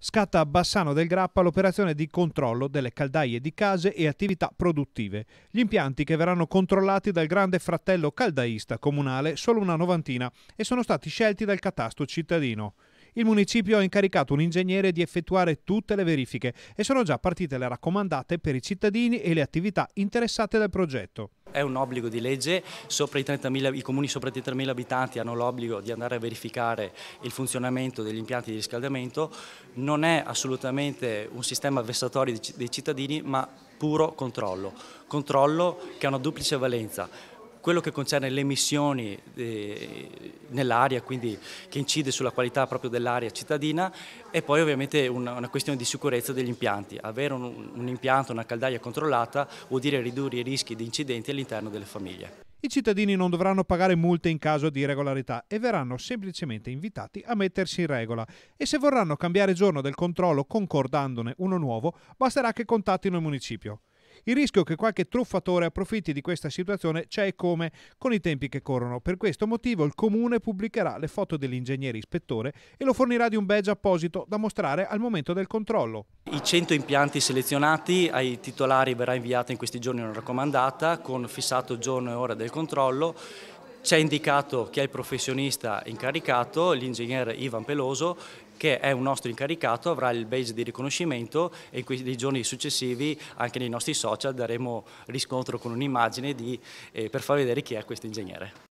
scatta a Bassano del Grappa l'operazione di controllo delle caldaie di case e attività produttive. Gli impianti che verranno controllati dal grande fratello caldaista comunale solo una novantina e sono stati scelti dal catasto cittadino. Il municipio ha incaricato un ingegnere di effettuare tutte le verifiche e sono già partite le raccomandate per i cittadini e le attività interessate dal progetto. È un obbligo di legge, i, i comuni sopra i 30.000 abitanti hanno l'obbligo di andare a verificare il funzionamento degli impianti di riscaldamento, non è assolutamente un sistema vessatorio dei cittadini ma puro controllo, controllo che ha una duplice valenza, quello che concerne le emissioni eh, nell'aria, quindi che incide sulla qualità proprio dell'aria cittadina e poi ovviamente una, una, questione di sicurezza degli impianti. Avere un, un impianto, una caldaia controllata vuol dire ridurre i rischi di incidenti all'interno delle famiglie. I cittadini non dovranno pagare multe in caso di irregolarità e verranno semplicemente invitati a mettersi in regola e se vorranno cambiare giorno del controllo concordandone uno nuovo basterà che contattino il municipio. Il rischio che qualche truffatore approfitti di questa situazione c'è e come con i tempi che corrono. Per questo motivo il comune pubblicherà le foto dell'ingegnere ispettore e lo fornirà di un badge apposito da mostrare al momento del controllo. I 100 impianti selezionati ai titolari verrà inviata in questi giorni una raccomandata con fissato giorno e ora del controllo c'è indicato chi è il professionista incaricato, l'ingegnere Ivan Peloso, che è un nostro incaricato, avrà il base di riconoscimento e nei giorni successivi anche nei nostri social daremo riscontro con un'immagine eh, per far vedere chi è questo ingegnere.